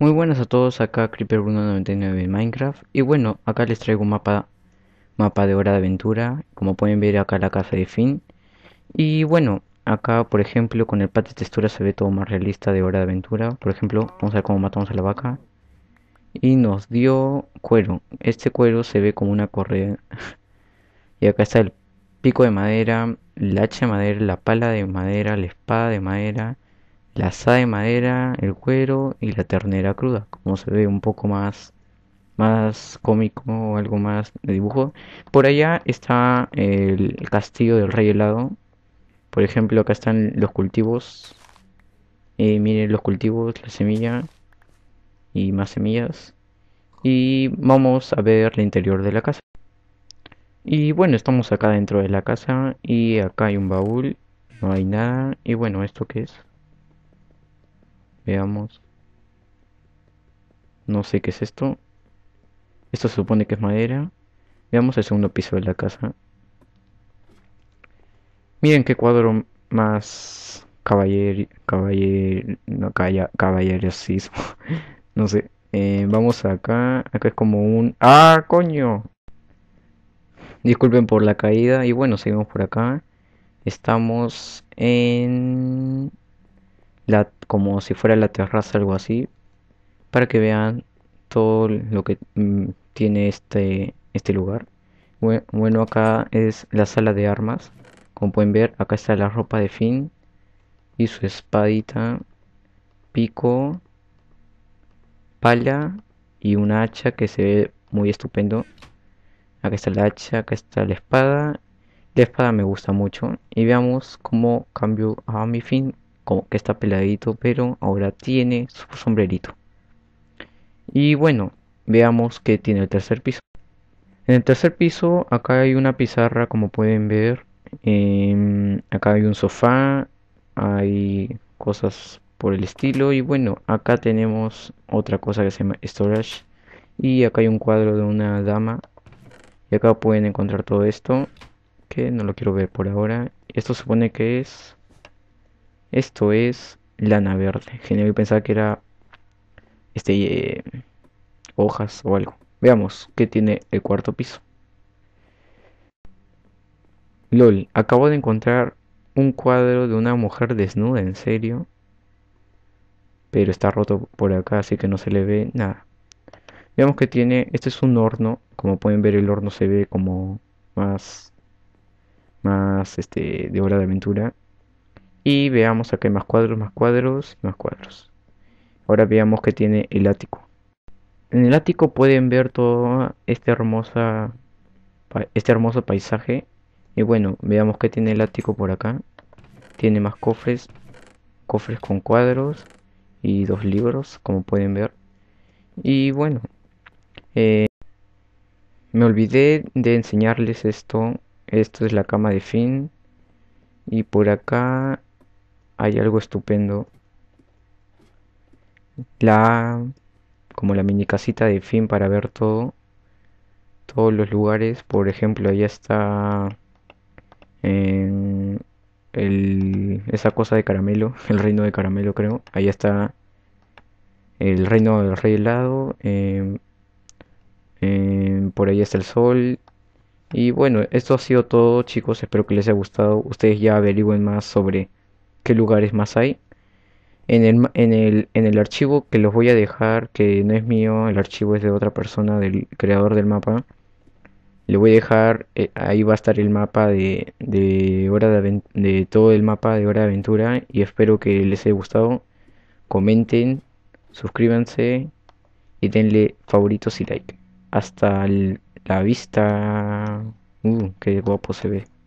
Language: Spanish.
Muy buenas a todos, acá Creeper199 de Minecraft y bueno, acá les traigo un mapa mapa de hora de aventura, como pueden ver acá la casa de Finn y bueno, acá por ejemplo con el pad de textura se ve todo más realista de hora de aventura, por ejemplo, vamos a ver cómo matamos a la vaca y nos dio cuero, este cuero se ve como una correa y acá está el pico de madera, la hacha de madera, la pala de madera, la espada de madera la asada de madera, el cuero y la ternera cruda, como se ve un poco más más cómico o algo más de dibujo. Por allá está el castillo del rey helado. Por ejemplo, acá están los cultivos. Eh, miren los cultivos, la semilla y más semillas. Y vamos a ver el interior de la casa. Y bueno, estamos acá dentro de la casa y acá hay un baúl. No hay nada. Y bueno, ¿esto qué es? Veamos. No sé qué es esto. Esto se supone que es madera. Veamos el segundo piso de la casa. Miren qué cuadro más caballer, caballer, no, Caballero... no sé. Eh, vamos acá. Acá es como un... ¡Ah, coño! Disculpen por la caída. Y bueno, seguimos por acá. Estamos en como si fuera la terraza, algo así, para que vean todo lo que mm, tiene este, este lugar. Bueno, acá es la sala de armas. Como pueden ver, acá está la ropa de Finn y su espadita, pico, pala y una hacha que se ve muy estupendo. Acá está la hacha, acá está la espada. La espada me gusta mucho. Y veamos cómo cambio a mi Finn como que está peladito, pero ahora tiene su sombrerito. Y bueno, veamos qué tiene el tercer piso. En el tercer piso, acá hay una pizarra, como pueden ver. Em, acá hay un sofá, hay cosas por el estilo. Y bueno, acá tenemos otra cosa que se llama storage. Y acá hay un cuadro de una dama. Y acá pueden encontrar todo esto, que no lo quiero ver por ahora. Esto supone que es esto es lana verde. Genial, yo pensaba que era este eh, hojas o algo. Veamos qué tiene el cuarto piso. LOL, acabo de encontrar un cuadro de una mujer desnuda, en serio. Pero está roto por acá, así que no se le ve nada. Veamos que tiene, este es un horno, como pueden ver el horno se ve como más, más este, de hora de aventura. Y veamos aquí más cuadros, más cuadros, más cuadros. Ahora veamos que tiene el ático. En el ático pueden ver todo este, hermosa, este hermoso paisaje. Y bueno, veamos que tiene el ático por acá. Tiene más cofres, cofres con cuadros y dos libros, como pueden ver. Y bueno, eh, me olvidé de enseñarles esto. Esto es la cama de fin Y por acá hay algo estupendo. La como la mini casita de fin para ver todo todos los lugares por ejemplo ahí está esa cosa de caramelo el reino de caramelo creo Ahí está el reino del rey helado em, em, por ahí está el sol y bueno esto ha sido todo chicos espero que les haya gustado ustedes ya averigüen más sobre qué lugares más hay en el, en el, en el archivo que los voy a dejar, que no es mío, el archivo es de otra persona, del creador del mapa. Le voy a dejar, eh, ahí va a estar el mapa de, de, hora de, de todo el mapa de Hora de Aventura y espero que les haya gustado. Comenten, suscríbanse y denle favoritos y like. Hasta la vista. Uh, que guapo se ve.